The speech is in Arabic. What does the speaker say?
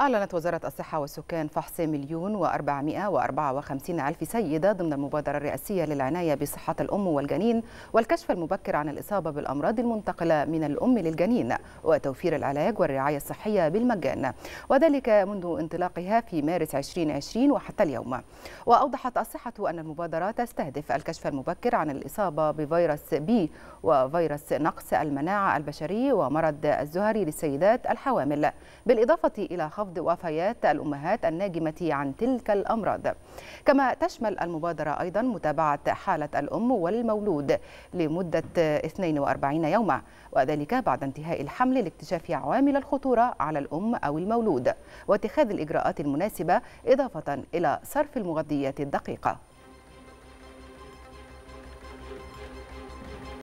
أعلنت وزارة الصحة والسكان فحص مليون وأربعمائة وأربعة وخمسين ألف سيدة ضمن المبادرة الرئاسية للعناية بصحة الأم والجنين والكشف المبكر عن الإصابة بالأمراض المنتقلة من الأم للجنين وتوفير العلاج والرعاية الصحية بالمجان وذلك منذ انطلاقها في مارس 2020 وحتى اليوم وأوضحت الصحة أن المبادرة تستهدف الكشف المبكر عن الإصابة بفيروس بي وفيروس نقص المناعة البشري ومرض الزهري للسيدات الحوامل بالإضافة إلى خفض خفض وفيات الأمهات الناجمة عن تلك الأمراض كما تشمل المبادرة أيضا متابعة حالة الأم والمولود لمدة 42 يوما وذلك بعد انتهاء الحمل لاكتشاف عوامل الخطورة على الأم أو المولود واتخاذ الإجراءات المناسبة إضافة إلى صرف المغذيات الدقيقة